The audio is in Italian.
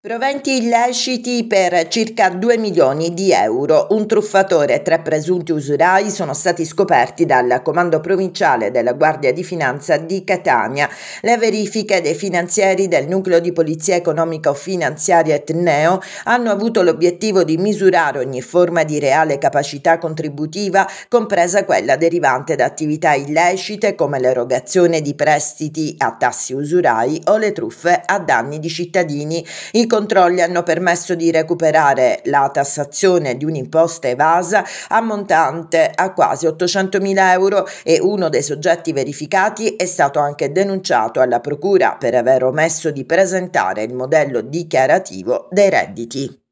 Proventi illeciti per circa 2 milioni di euro. Un truffatore e tre presunti usurai sono stati scoperti dal Comando Provinciale della Guardia di Finanza di Catania. Le verifiche dei finanzieri del Nucleo di Polizia economica o finanziaria Etneo hanno avuto l'obiettivo di misurare ogni forma di reale capacità contributiva, compresa quella derivante da attività illecite come l'erogazione di prestiti a tassi usurai o le truffe a danni di cittadini. I controlli hanno permesso di recuperare la tassazione di un'imposta evasa ammontante a quasi 800 mila euro e uno dei soggetti verificati è stato anche denunciato alla Procura per aver omesso di presentare il modello dichiarativo dei redditi.